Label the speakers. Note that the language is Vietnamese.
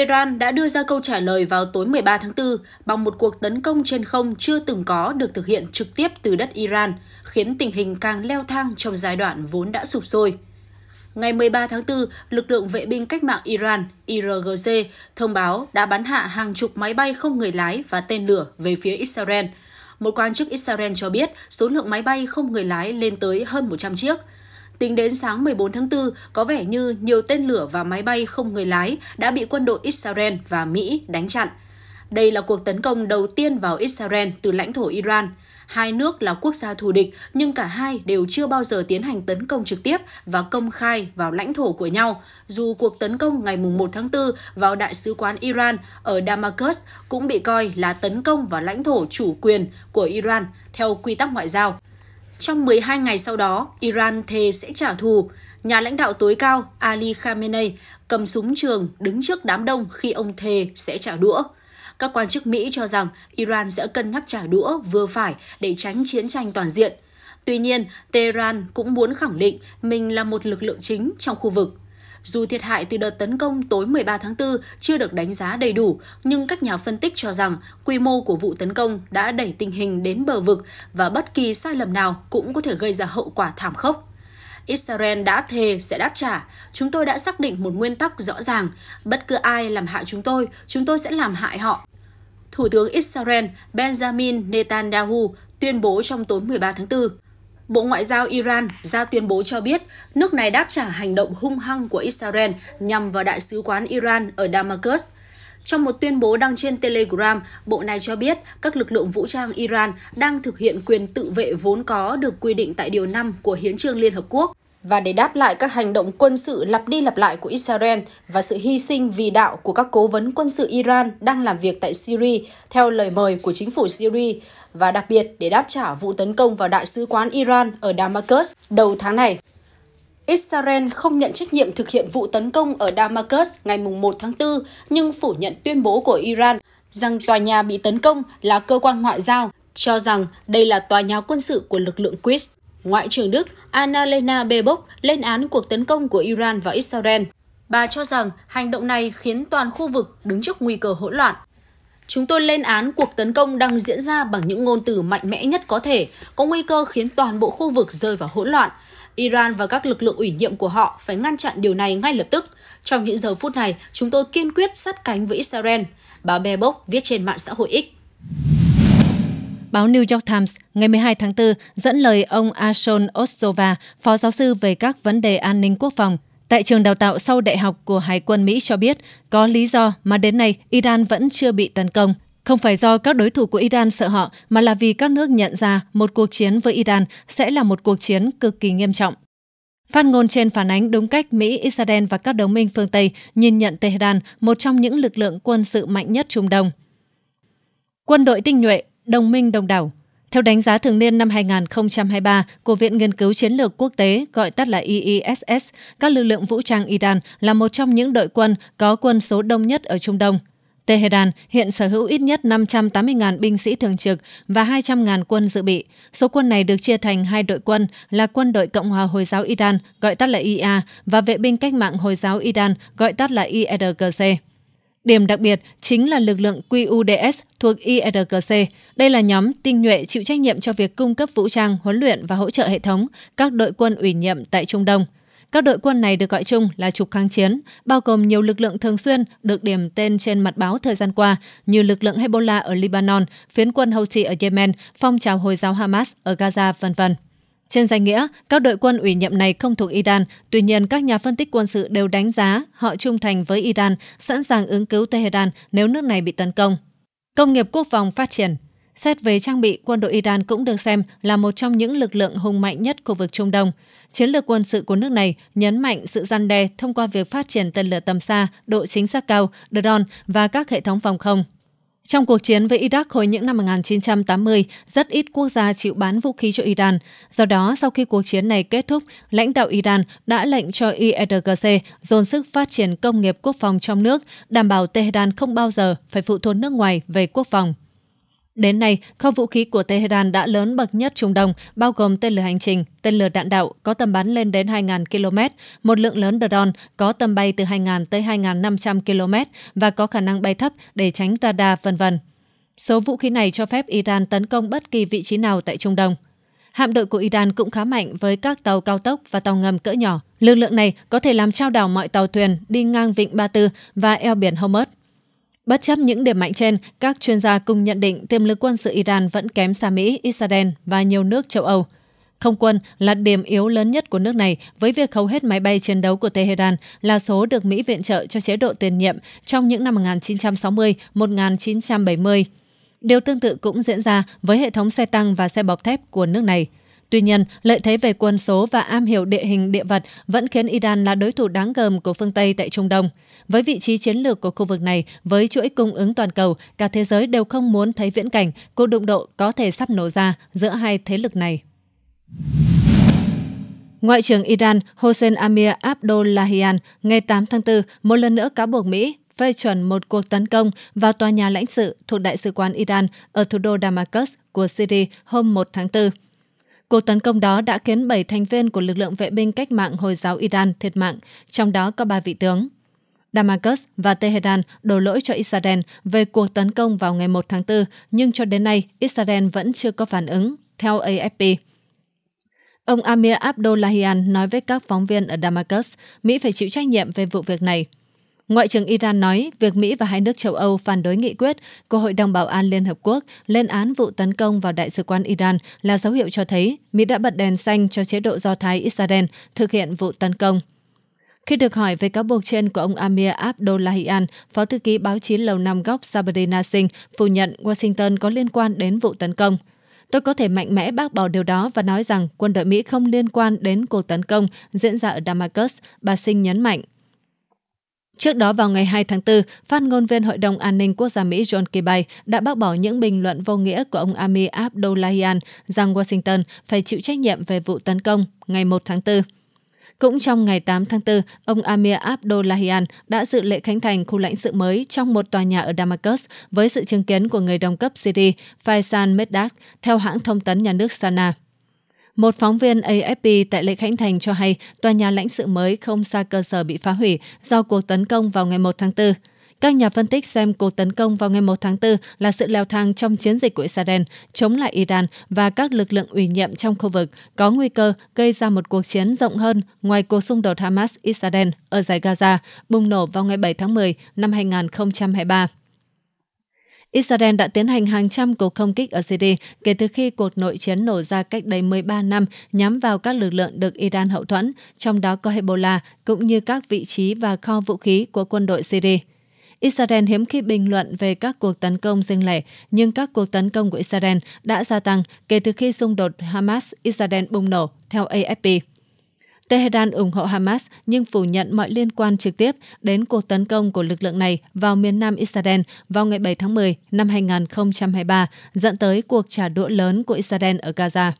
Speaker 1: Tehran đã đưa ra câu trả lời vào tối 13 tháng 4 bằng một cuộc tấn công trên không chưa từng có được thực hiện trực tiếp từ đất Iran, khiến tình hình càng leo thang trong giai đoạn vốn đã sụp sôi. Ngày 13 tháng 4, lực lượng vệ binh cách mạng Iran IRGC thông báo đã bắn hạ hàng chục máy bay không người lái và tên lửa về phía Israel. Một quan chức Israel cho biết số lượng máy bay không người lái lên tới hơn 100 chiếc – tính đến sáng 14 tháng 4, có vẻ như nhiều tên lửa và máy bay không người lái đã bị quân đội Israel và Mỹ đánh chặn. Đây là cuộc tấn công đầu tiên vào Israel từ lãnh thổ Iran. Hai nước là quốc gia thù địch, nhưng cả hai đều chưa bao giờ tiến hành tấn công trực tiếp và công khai vào lãnh thổ của nhau, dù cuộc tấn công ngày 1 tháng 4 vào Đại sứ quán Iran ở Damascus cũng bị coi là tấn công vào lãnh thổ chủ quyền của Iran theo quy tắc ngoại giao. Trong 12 ngày sau đó, Iran thề sẽ trả thù. Nhà lãnh đạo tối cao Ali Khamenei cầm súng trường đứng trước đám đông khi ông thề sẽ trả đũa. Các quan chức Mỹ cho rằng Iran sẽ cân nhắc trả đũa vừa phải để tránh chiến tranh toàn diện. Tuy nhiên, Tehran cũng muốn khẳng định mình là một lực lượng chính trong khu vực. Dù thiệt hại từ đợt tấn công tối 13 tháng 4 chưa được đánh giá đầy đủ, nhưng các nhà phân tích cho rằng quy mô của vụ tấn công đã đẩy tình hình đến bờ vực và bất kỳ sai lầm nào cũng có thể gây ra hậu quả thảm khốc. Israel đã thề sẽ đáp trả. Chúng tôi đã xác định một nguyên tắc rõ ràng. Bất cứ ai làm hại chúng tôi, chúng tôi sẽ làm hại họ. Thủ tướng Israel Benjamin Netanyahu tuyên bố trong tối 13 tháng 4. Bộ Ngoại giao Iran ra tuyên bố cho biết nước này đáp trả hành động hung hăng của Israel nhằm vào đại sứ quán Iran ở Damascus. Trong một tuyên bố đăng trên Telegram, bộ này cho biết các lực lượng vũ trang Iran đang thực hiện quyền tự vệ vốn có được quy định tại Điều 5 của Hiến trương Liên Hợp Quốc và để đáp lại các hành động quân sự lặp đi lặp lại của Israel và sự hy sinh vì đạo của các cố vấn quân sự Iran đang làm việc tại Syria theo lời mời của chính phủ Syria và đặc biệt để đáp trả vụ tấn công vào đại sứ quán Iran ở Damascus đầu tháng này. Israel không nhận trách nhiệm thực hiện vụ tấn công ở Damascus ngày 1 tháng 4 nhưng phủ nhận tuyên bố của Iran rằng tòa nhà bị tấn công là cơ quan ngoại giao, cho rằng đây là tòa nhà quân sự của lực lượng Quds. Ngoại trưởng Đức Annalena Baerbock lên án cuộc tấn công của Iran vào Israel. Bà cho rằng hành động này khiến toàn khu vực đứng trước nguy cơ hỗn loạn. Chúng tôi lên án cuộc tấn công đang diễn ra bằng những ngôn từ mạnh mẽ nhất có thể, có nguy cơ khiến toàn bộ khu vực rơi vào hỗn loạn. Iran và các lực lượng ủy nhiệm của họ phải ngăn chặn điều này ngay lập tức. Trong những giờ phút này, chúng tôi kiên quyết sát cánh với Israel, bà Baerbock viết trên mạng xã hội X.
Speaker 2: Báo New York Times ngày 12 tháng 4 dẫn lời ông Ashon Ostova, phó giáo sư về các vấn đề an ninh quốc phòng tại trường đào tạo sau đại học của Hải quân Mỹ cho biết có lý do mà đến nay Iran vẫn chưa bị tấn công. Không phải do các đối thủ của Iran sợ họ, mà là vì các nước nhận ra một cuộc chiến với Iran sẽ là một cuộc chiến cực kỳ nghiêm trọng. Phát ngôn trên phản ánh đúng cách Mỹ, Israel và các đồng minh phương Tây nhìn nhận Tehran một trong những lực lượng quân sự mạnh nhất Trung Đông. Quân đội tinh nhuệ Đồng minh đồng đảo theo đánh giá thường niên năm 2023 của Viện Nghiên cứu Chiến lược Quốc tế, gọi tắt là IISS, e e các lực lượng vũ trang Iran là một trong những đội quân có quân số đông nhất ở Trung Đông. Tehran hiện sở hữu ít nhất 580.000 binh sĩ thường trực và 200.000 quân dự bị. Số quân này được chia thành hai đội quân là quân đội Cộng hòa Hồi giáo Iran, gọi tắt là IA, và vệ binh cách mạng Hồi giáo Iran, gọi tắt là IRGC. E Điểm đặc biệt chính là lực lượng QUDS thuộc IRGC. Đây là nhóm tinh nhuệ chịu trách nhiệm cho việc cung cấp vũ trang, huấn luyện và hỗ trợ hệ thống các đội quân ủy nhiệm tại Trung Đông. Các đội quân này được gọi chung là trục kháng chiến, bao gồm nhiều lực lượng thường xuyên được điểm tên trên mặt báo thời gian qua như lực lượng Hezbollah ở Lebanon, phiến quân Houthi ở Yemen, phong trào Hồi giáo Hamas ở Gaza, vân vân. Trên danh nghĩa, các đội quân ủy nhiệm này không thuộc Iran, tuy nhiên các nhà phân tích quân sự đều đánh giá họ trung thành với Iran, sẵn sàng ứng cứu Tehran nếu nước này bị tấn công. Công nghiệp quốc phòng phát triển Xét về trang bị, quân đội Iran cũng được xem là một trong những lực lượng hùng mạnh nhất khu vực Trung Đông. Chiến lược quân sự của nước này nhấn mạnh sự gian đe thông qua việc phát triển tên lửa tầm xa, độ chính xác cao, drone và các hệ thống phòng không. Trong cuộc chiến với Iraq hồi những năm 1980, rất ít quốc gia chịu bán vũ khí cho Iran. Do đó, sau khi cuộc chiến này kết thúc, lãnh đạo Iran đã lệnh cho IRGC e dồn sức phát triển công nghiệp quốc phòng trong nước, đảm bảo Tehran không bao giờ phải phụ thuộc nước ngoài về quốc phòng. Đến nay, kho vũ khí của Tehran đã lớn bậc nhất Trung Đông, bao gồm tên lửa hành trình, tên lửa đạn đạo có tầm bắn lên đến 2.000 km, một lượng lớn drone có tầm bay từ 2.000 tới 2.500 km và có khả năng bay thấp để tránh radar vân vân. Số vũ khí này cho phép Iran tấn công bất kỳ vị trí nào tại Trung Đông. Hạm đội của Iran cũng khá mạnh với các tàu cao tốc và tàu ngầm cỡ nhỏ. Lực lượng này có thể làm trao đảo mọi tàu thuyền đi ngang vịnh Ba Tư và eo biển Hormuz. Bất chấp những điểm mạnh trên, các chuyên gia cùng nhận định tiềm lực quân sự Iran vẫn kém xa Mỹ, Israel và nhiều nước châu Âu. Không quân là điểm yếu lớn nhất của nước này với việc hầu hết máy bay chiến đấu của Tehran là số được Mỹ viện trợ cho chế độ tiền nhiệm trong những năm 1960-1970. Điều tương tự cũng diễn ra với hệ thống xe tăng và xe bọc thép của nước này. Tuy nhiên, lợi thế về quân số và am hiểu địa hình địa vật vẫn khiến Iran là đối thủ đáng gờm của phương Tây tại Trung Đông – với vị trí chiến lược của khu vực này, với chuỗi cung ứng toàn cầu, cả thế giới đều không muốn thấy viễn cảnh cuộc đụng độ có thể sắp nổ ra giữa hai thế lực này. Ngoại trưởng Iran Hossein Amir Abdullahian ngày 8 tháng 4 một lần nữa cáo buộc Mỹ phê chuẩn một cuộc tấn công vào tòa nhà lãnh sự thuộc Đại sứ quán Iran ở thủ đô Damascus của Syria hôm 1 tháng 4. Cuộc tấn công đó đã khiến 7 thành viên của lực lượng vệ binh cách mạng Hồi giáo Iran thiệt mạng, trong đó có 3 vị tướng. Damascus và Tehran đổ lỗi cho Israel về cuộc tấn công vào ngày 1 tháng 4, nhưng cho đến nay Israel vẫn chưa có phản ứng, theo AFP. Ông Amir Abdullahian nói với các phóng viên ở Damascus, Mỹ phải chịu trách nhiệm về vụ việc này. Ngoại trưởng Iran nói việc Mỹ và hai nước châu Âu phản đối nghị quyết của Hội đồng Bảo an Liên Hợp Quốc lên án vụ tấn công vào Đại sứ quán Iran là dấu hiệu cho thấy Mỹ đã bật đèn xanh cho chế độ Do Thái Israel thực hiện vụ tấn công. Khi được hỏi về cáo buộc trên của ông Amir Abdullahian, phó thư ký báo chí Lầu Năm Góc Sabrina Singh phủ nhận Washington có liên quan đến vụ tấn công. Tôi có thể mạnh mẽ bác bỏ điều đó và nói rằng quân đội Mỹ không liên quan đến cuộc tấn công diễn ra ở Damascus, bà Singh nhấn mạnh. Trước đó vào ngày 2 tháng 4, phát ngôn viên Hội đồng An ninh Quốc gia Mỹ John Kirby đã bác bỏ những bình luận vô nghĩa của ông Amir Abdullahian rằng Washington phải chịu trách nhiệm về vụ tấn công ngày 1 tháng 4. Cũng trong ngày 8 tháng 4, ông Amir Abdullahian đã dự lễ khánh thành khu lãnh sự mới trong một tòa nhà ở Damascus với sự chứng kiến của người đồng cấp Syria Faisal Medad theo hãng thông tấn nhà nước Sana. Một phóng viên AFP tại lễ khánh thành cho hay tòa nhà lãnh sự mới không xa cơ sở bị phá hủy do cuộc tấn công vào ngày 1 tháng 4. Các nhà phân tích xem cuộc tấn công vào ngày 1 tháng 4 là sự leo thang trong chiến dịch của Israel chống lại Iran và các lực lượng ủy nhiệm trong khu vực có nguy cơ gây ra một cuộc chiến rộng hơn ngoài cuộc xung đột Hamas-Israel ở giải Gaza bùng nổ vào ngày 7 tháng 10 năm 2023. Israel đã tiến hành hàng trăm cuộc không kích ở Syria kể từ khi cuộc nội chiến nổ ra cách đây 13 năm nhắm vào các lực lượng được Iran hậu thuẫn, trong đó có Hezbollah, cũng như các vị trí và kho vũ khí của quân đội Syria. Israel hiếm khi bình luận về các cuộc tấn công riêng lẻ, nhưng các cuộc tấn công của Israel đã gia tăng kể từ khi xung đột Hamas-Israel bùng nổ, theo AFP. Tehran ủng hộ Hamas nhưng phủ nhận mọi liên quan trực tiếp đến cuộc tấn công của lực lượng này vào miền nam Israel vào ngày 7 tháng 10 năm 2023, dẫn tới cuộc trả đũa lớn của Israel ở Gaza.